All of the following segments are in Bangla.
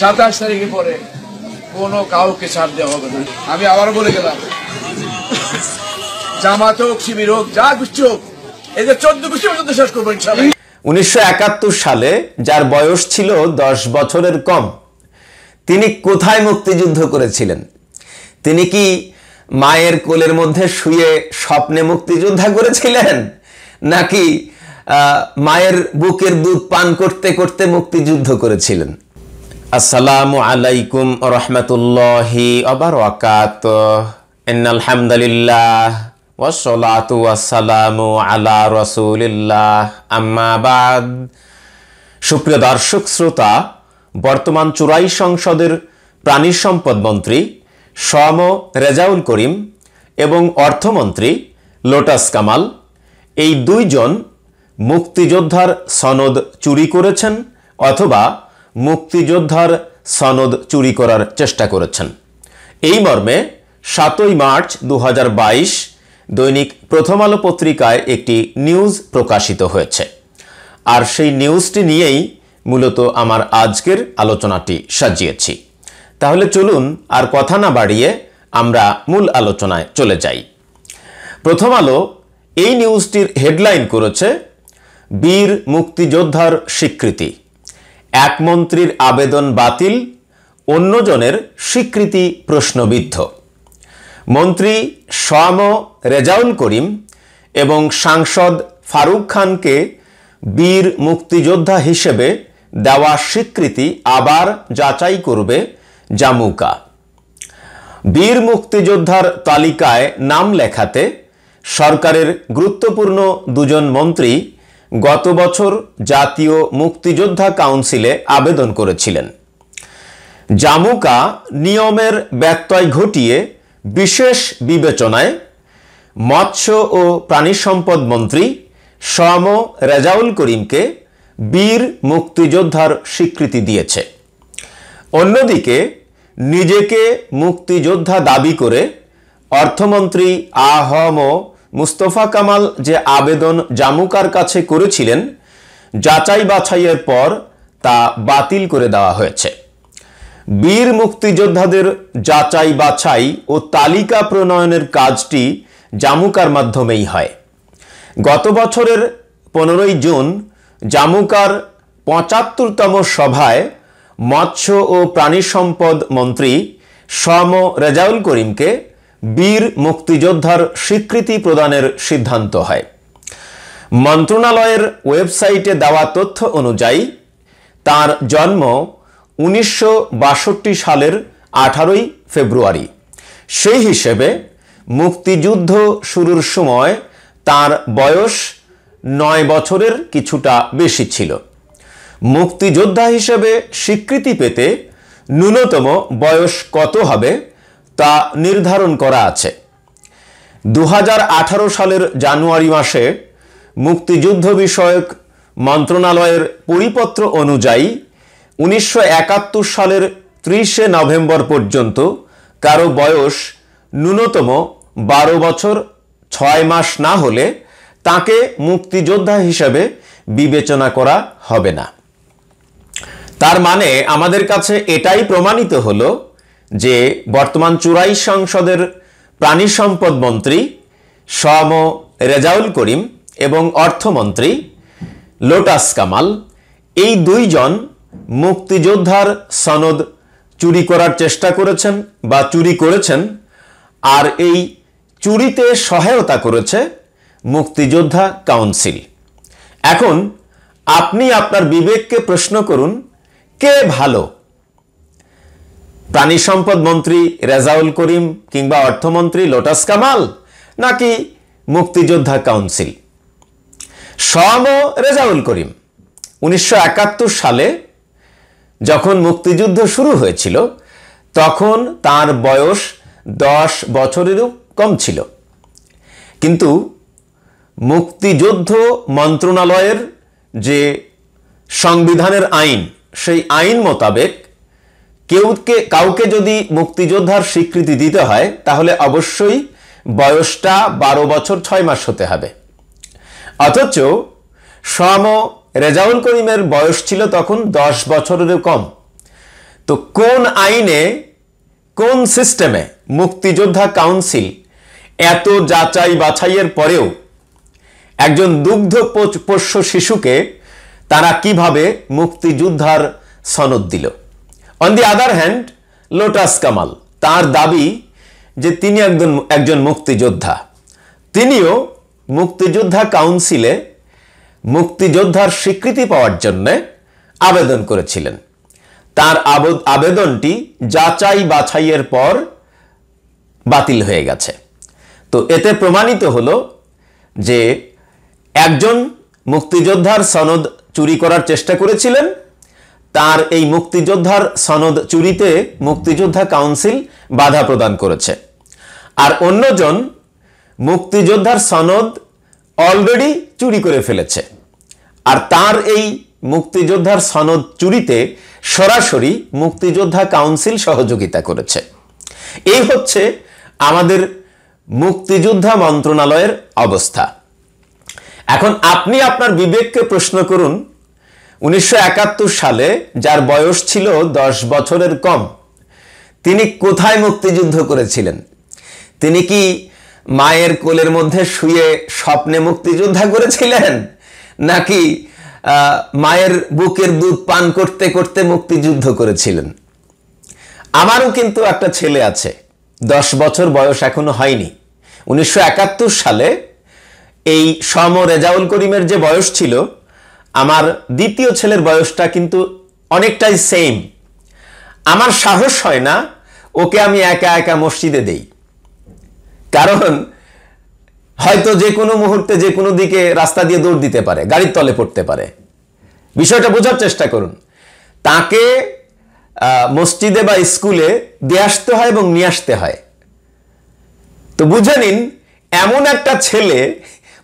সাতাশ তারিখে পরে কোনো কাউকে ছাড় দেওয়া হবে না আমি আবার বলে গেলাম জামাত হোক শিবির হোক যা গোষ্ঠী হোক এদের চোদ্দ গোষ্ঠী পর্যন্ত শেষ করবো ইনশাল্লাহ উনিশশো সালে যার বয়স ছিল দশ বছরের কম তিনি কোথায় মুক্তিযুদ্ধ করেছিলেন তিনি কি মায়ের কোলের মধ্যে শুয়ে স্বপ্নে মুক্তিযোদ্ধা করেছিলেন নাকি মায়ের বুকের দুধ পান করতে করতে মুক্তিযুদ্ধ করেছিলেন আসসালামু আলাইকুম রহমতুল্লাহি অবরাকাত আলহামদুলিল্লাহ ওসলাত ওয়াসসালাতু আল্লাহ আলা রাসূলিল্লাহ সুপ্রিয় দর্শক শ্রোতা বর্তমান চুরাই সংসদের প্রাণী সম্পদ মন্ত্রী সম রেজাউল করিম এবং অর্থমন্ত্রী লোটাস কামাল এই দুইজন মুক্তিযোদ্ধার সনদ চুরি করেছেন অথবা মুক্তিযোদ্ধার সনদ চুরি করার চেষ্টা করেছেন এই মর্মে সাতই মার্চ দু দৈনিক প্রথম আলো পত্রিকায় একটি নিউজ প্রকাশিত হয়েছে আর সেই নিউজটি নিয়েই মূলত আমার আজকের আলোচনাটি সাজিয়েছি তাহলে চলুন আর কথা না বাড়িয়ে আমরা মূল আলোচনায় চলে যাই প্রথম আলো এই নিউজটির হেডলাইন করেছে বীর মুক্তিযোদ্ধার স্বীকৃতি এক মন্ত্রীর আবেদন বাতিল অন্যজনের স্বীকৃতি প্রশ্নবিদ্ধ মন্ত্রী সম রেজাউল করিম এবং সাংসদ ফারুক খানকে বীর মুক্তিযোদ্ধা হিসেবে দেওয়া স্বীকৃতি আবার যাচাই করবে জামুকা বীর মুক্তিযোদ্ধার তালিকায় নাম লেখাতে সরকারের গুরুত্বপূর্ণ দুজন মন্ত্রী গত বছর জাতীয় মুক্তিযোদ্ধা কাউন্সিলে আবেদন করেছিলেন জামুকা নিয়মের ব্যত্যয় ঘটিয়ে বিশেষ বিবেচনায় মৎস্য ও প্রাণী সম্পদ মন্ত্রী সম রেজাউল করিমকে বীর মুক্তিযোদ্ধার স্বীকৃতি দিয়েছে অন্যদিকে নিজেকে মুক্তিযোদ্ধা দাবি করে অর্থমন্ত্রী আহম মুস্তফা কামাল যে আবেদন জামুকার কাছে করেছিলেন যাচাই বাছাইয়ের পর তা বাতিল করে দেওয়া হয়েছে বীর মুক্তিযোদ্ধাদের যাচাই বাছাই ও তালিকা প্রণয়নের কাজটি জামুকার মাধ্যমেই হয় গত বছরের পনেরোই জুন জামুকার পঁচাত্তরতম সভায় মৎস্য ও প্রাণী সম্পদ মন্ত্রী সম রেজাউল করিমকে বীর মুক্তিযোদ্ধার স্বীকৃতি প্রদানের সিদ্ধান্ত হয় মন্ত্রণালয়ের ওয়েবসাইটে দেওয়া তথ্য অনুযায়ী তার জন্ম উনিশশো সালের আঠারোই ফেব্রুয়ারি সেই হিসেবে মুক্তিযুদ্ধ শুরুর সময় তার বয়স নয় বছরের কিছুটা বেশি ছিল মুক্তিযোদ্ধা হিসেবে স্বীকৃতি পেতে ন্যূনতম বয়স কত হবে তা নির্ধারণ করা আছে দু সালের জানুয়ারি মাসে মুক্তিযুদ্ধ বিষয়ক মন্ত্রণালয়ের পরিপত্র অনুযায়ী উনিশশো সালের ত্রিশে নভেম্বর পর্যন্ত কারো বয়স ন্যূনতম বারো বছর ছয় মাস না হলে তাকে মুক্তিযোদ্ধা হিসেবে বিবেচনা করা হবে না তার মানে আমাদের কাছে এটাই প্রমাণিত হলো যে বর্তমান চুরাই সংসদের প্রাণী সম্পদ মন্ত্রী সম রেজাউল করিম এবং অর্থমন্ত্রী লোটাস কামাল এই দুইজন মুক্তিযোদ্ধার সনদ চুরি করার চেষ্টা করেছেন বা চুরি করেছেন আর এই চুরিতে সহায়তা করেছে মুক্তিযোদ্ধা কাউন্সিল এখন আপনি আপনার বিবেককে প্রশ্ন করুন কে ভালো প্রাণী সম্পদ মন্ত্রী রেজাউল করিম কিংবা অর্থমন্ত্রী লোটাস কামাল নাকি মুক্তিযোদ্ধা কাউন্সিল সম রেজাউল করিম উনিশশো সালে যখন মুক্তিযুদ্ধ শুরু হয়েছিল তখন তার বয়স দশ বছরেরও কম ছিল কিন্তু মুক্তিযুদ্ধ মন্ত্রণালয়ের যে সংবিধানের আইন সেই আইন মোতাবেক কেউকে কাউকে যদি মুক্তিযোদ্ধার স্বীকৃতি দিতে হয় তাহলে অবশ্যই বয়সটা বারো বছর ছয় মাস হতে হবে অথচ সম রেজাউল করিমের বয়স ছিল তখন দশ বছরের কম তো কোন আইনে কোন সিস্টেমে মুক্তিযোদ্ধা কাউন্সিল এত যাচাই বাছাইয়ের পরেও একজন দুগ্ধ পোষ্য শিশুকে তারা কিভাবে মুক্তিযোদ্ধার সনদ দিল on the other hand Lotus Kamal তার দাবি যে তিনি একজন একজন মুক্তিযোদ্ধা তিনিও মুক্তিযোদ্ধা কাউন্সিলে মুক্তিযোদ্ধার স্বীকৃতি পাওয়ার জন্যে আবেদন করেছিলেন তার আবেদনটি যাচাই বাছাইয়ের পর বাতিল হয়ে গেছে তো এতে প্রমাণিত হলো যে একজন মুক্তিযোদ্ধার সনদ চুরি করার চেষ্টা করেছিলেন তার এই মুক্তিযোদ্ধার সনদ চুরিতে মুক্তিযোদ্ধা কাউন্সিল বাধা প্রদান করেছে আর অন্যজন মুক্তিযোদ্ধার সনদ অলরেডি চুরি করে ফেলেছে আর তার এই মুক্তিযোদ্ধার সনদ চুরিতে সরাসরি মুক্তিযোদ্ধা কাউন্সিল সহযোগিতা করেছে এই হচ্ছে আমাদের মুক্তিযোদ্ধা মন্ত্রণালয়ের অবস্থা এখন আপনি আপনার বিবেককে প্রশ্ন করুন উনিশশো সালে যার বয়স ছিল দশ বছরের কম তিনি কোথায় মুক্তিযুদ্ধ করেছিলেন তিনি কি মায়ের কোলের মধ্যে শুয়ে স্বপ্নে মুক্তিযোদ্ধা করেছিলেন নাকি মায়ের বুকের দুধ পান করতে করতে মুক্তিযুদ্ধ করেছিলেন আমারও কিন্তু একটা ছেলে আছে দশ বছর বয়স এখনো হয়নি উনিশশো সালে এই সম রেজাউল করিমের যে বয়স ছিল আমার দ্বিতীয় ছেলের বয়সটা কিন্তু অনেকটাই সেম আমার সাহস হয় না ওকে আমি একা একা মসজিদে দেই কারণ হয়তো যে কোনো মুহূর্তে যে কোনো দিকে রাস্তা দিয়ে দৌড় দিতে পারে গাড়ির তলে পড়তে পারে বিষয়টা বোঝার চেষ্টা করুন তাকে মসজিদে বা স্কুলে দিয়ে আসতে হয় এবং নিয়ে আসতে হয় তো বুঝে নিন এমন একটা ছেলে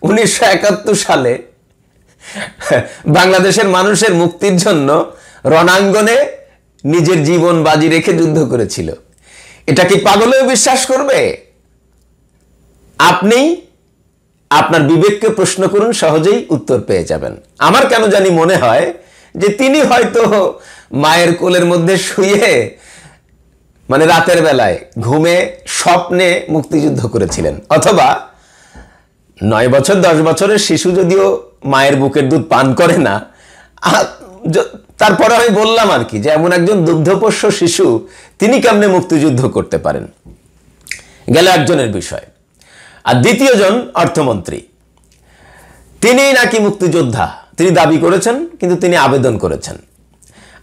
উনিশশো সালে বাংলাদেশের মানুষের মুক্তির জন্য রণাঙ্গনে নিজের জীবন বাজি রেখে যুদ্ধ করেছিল এটা কি পাগলেও বিশ্বাস করবে আপনি আপনার বিবেককে প্রশ্ন করুন সহজেই উত্তর পেয়ে যাবেন আমার কেন জানি মনে হয় যে তিনি হয়তো মায়ের কোলের মধ্যে শুয়ে মানে রাতের বেলায় ঘুমে স্বপ্নে মুক্তিযুদ্ধ করেছিলেন অথবা নয় বছর দশ বছরের শিশু যদিও মায়ের বুকের দুধ পান করে না তারপরে আমি বললাম আর কি যে এমন একজন দুগ্ধপোষ্য শিশু তিনি কেমনে মুক্তিযুদ্ধ করতে পারেন গেল একজনের বিষয় আর দ্বিতীয় জন অর্থমন্ত্রী তিনি নাকি মুক্তিযোদ্ধা তিনি দাবি করেছেন কিন্তু তিনি আবেদন করেছেন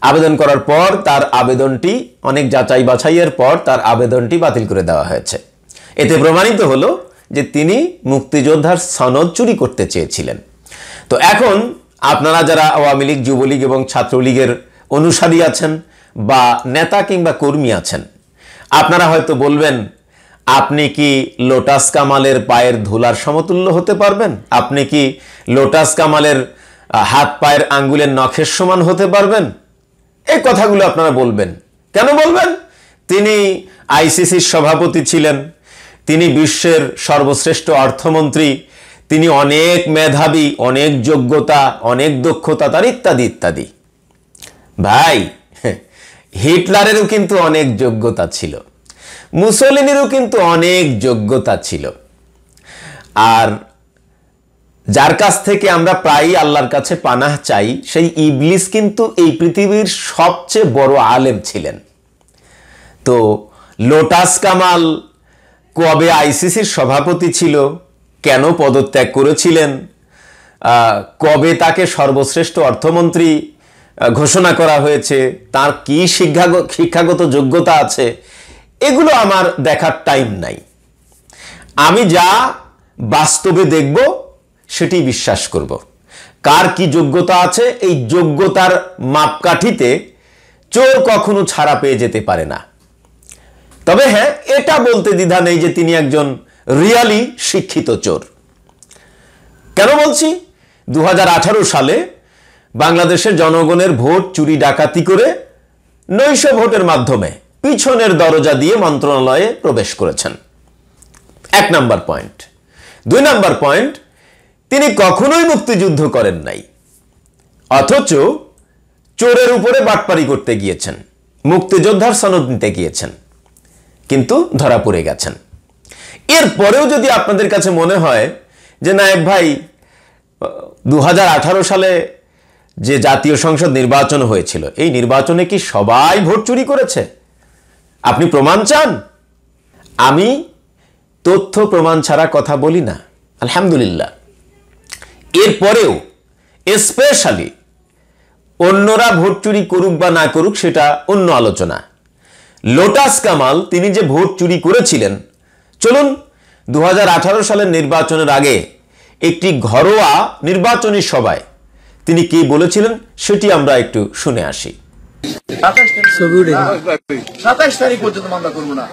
আবেদন করার পর তার আবেদনটি অনেক যাচাই বাছাইয়ের পর তার আবেদনটি বাতিল করে দেওয়া হয়েছে এতে প্রমাণিত হলো যে তিনি মুক্তিযোদ্ধার সনদ চুরি করতে চেয়েছিলেন তো এখন আপনারা যারা আওয়ামী লীগ যুবলীগ এবং ছাত্রলীগের অনুসারী আছেন বা নেতা কিংবা কর্মী আছেন আপনারা হয়তো বলবেন আপনি কি লোটাস কামালের পায়ের ধুলার সমতুল্য হতে পারবেন আপনি কি লোটাস কামালের হাত পায়ের আঙ্গুলের নখের সমান হতে পারবেন এই কথাগুলো আপনারা বলবেন কেন বলবেন তিনি আইসিসির সভাপতি ছিলেন তিনি বিশ্বের সর্বশ্রেষ্ঠ অর্থমন্ত্রী তিনি অনেক মেধাবী অনেক যোগ্যতা অনেক দক্ষতা তার ইত্যাদি ইত্যাদি ভাই হিটলারেরও কিন্তু অনেক যোগ্যতা ছিল মুসলিনেরও কিন্তু অনেক যোগ্যতা ছিল আর যার কাছ থেকে আমরা প্রায়ই আল্লাহর কাছে পানাহ চাই সেই ইবলিস কিন্তু এই পৃথিবীর সবচেয়ে বড় আলেম ছিলেন তো লোটাস কামাল কবে আইসিসির সভাপতি ছিল কেন পদত্যাগ করেছিলেন কবে তাকে সর্বশ্রেষ্ঠ অর্থমন্ত্রী ঘোষণা করা হয়েছে তার কি শিক্ষাগত শিক্ষাগত যোগ্যতা আছে এগুলো আমার দেখার টাইম নাই আমি যা বাস্তবে দেখব সেটি বিশ্বাস করব কার কি যোগ্যতা আছে এই যোগ্যতার মাপকাঠিতে চোর কখনো ছাড়া পেয়ে যেতে পারে না তবে হ্যাঁ এটা বলতে দ্বিধা নেই যে তিনি একজন রিয়ালি শিক্ষিত চোর কেন বলছি দু সালে বাংলাদেশের জনগণের ভোট চুরি ডাকাতি করে নৈশ ভোটের মাধ্যমে পিছনের দরজা দিয়ে মন্ত্রণালয়ে প্রবেশ করেছেন এক নাম্বার পয়েন্ট দুই নাম্বার পয়েন্ট তিনি কখনোই মুক্তিযুদ্ধ করেন নাই অথচ চোরের উপরে বাটপারি করতে গিয়েছেন মুক্তিযোদ্ধার সনদ নিতে গিয়েছেন কিন্তু ধরা পড়ে গেছেন এর পরেও যদি আপনাদের কাছে মনে হয় যে নায়েব ভাই দু সালে যে জাতীয় সংসদ নির্বাচন হয়েছিল এই নির্বাচনে কি সবাই ভোট চুরি করেছে আপনি প্রমাণ চান আমি তথ্য প্রমাণ ছাড়া কথা বলি না আলহামদুলিল্লাহ এরপরেও স্পেশালি অন্যরা ভোট চুরি করুক বা না করুক সেটা অন্য আলোচনা লোটাস কামাল তিনি যে ভোট চুরি করেছিলেন চলুন দু সালের নির্বাচনের আগে একটি ঘরোয়া নির্বাচনী সভায় তিনি কি বলেছিলেন সেটি আমরা একটু শুনে আসি সাতাশ তারিখ পর্যন্ত মামলা করবো না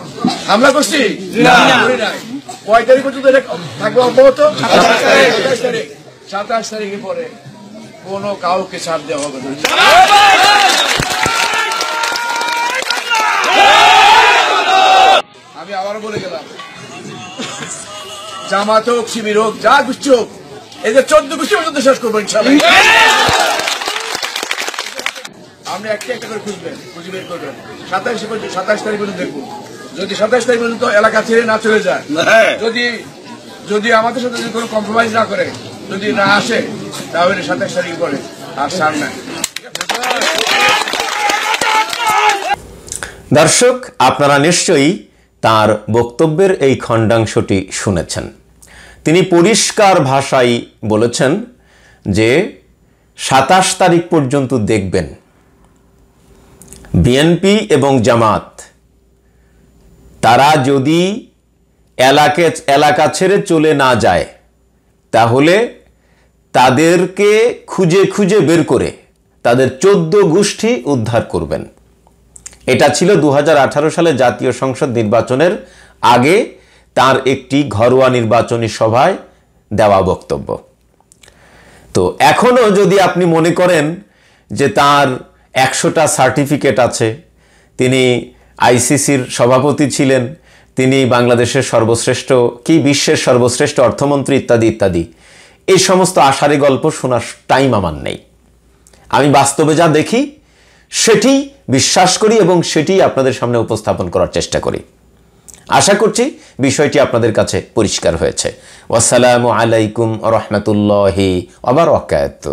হামলা করছি কয় তারিখ পর্যন্ত থাকবে অব্যাহত সাতাশ তারিখের পরে কোন কাউকে ছাড় দেওয়া হবে আমি আবার বলে গেলাম জামাত হোক শিবির হোক যা গোষ্ঠী হোক এদের চোদ্দ গোষ্ঠী পর্যন্ত শেষ করবো ইনশাল্লাহ আপনি একটা একটা করে খুঁজবেন খুঁজে বের করবেন সাতাশে পর্যন্ত সাতাশ তারিখ পর্যন্ত দেখবো যদি সাতাশ তারিখ পর্যন্ত এলাকা ছেড়ে না চলে যায় হ্যাঁ। যদি যদি আমাদের সাথে যদি কোনো কম্প্রোমাইজ না করে যদি না আসে তাহলে সাতাশ তারিখ করে আর সামনে দর্শক আপনারা নিশ্চয়ই তার বক্তব্যের এই খণ্ডাংশটি শুনেছেন তিনি পরিষ্কার ভাষাই বলেছেন যে সাতাশ তারিখ পর্যন্ত দেখবেন বিএনপি এবং জামাত তারা যদি এলাকে এলাকা ছেড়ে চলে না যায় তাহলে তাদেরকে খুঁজে খুঁজে বের করে তাদের চোদ্দ গোষ্ঠী উদ্ধার করবেন এটা ছিল দু সালে জাতীয় সংসদ নির্বাচনের আগে তার একটি ঘরোয়া নির্বাচনী সভায় দেওয়া বক্তব্য তো এখনও যদি আপনি মনে করেন যে তার একশোটা সার্টিফিকেট আছে তিনি আইসিসির সভাপতি ছিলেন তিনি বাংলাদেশের সর্বশ্রেষ্ঠ কি বিশ্বের সর্বশ্রেষ্ঠ অর্থমন্ত্রী ইত্যাদি ইত্যাদি এই সমস্ত আশারে গল্প শোনার টাইম আমার নেই আমি বাস্তবে যা দেখি সেটি বিশ্বাস করি এবং সেটি আপনাদের সামনে উপস্থাপন করার চেষ্টা করি আশা করছি বিষয়টি আপনাদের কাছে পরিষ্কার হয়েছে ওয়াসালামু আলাইকুম রহমতুল্লাহ আবার অকায়ত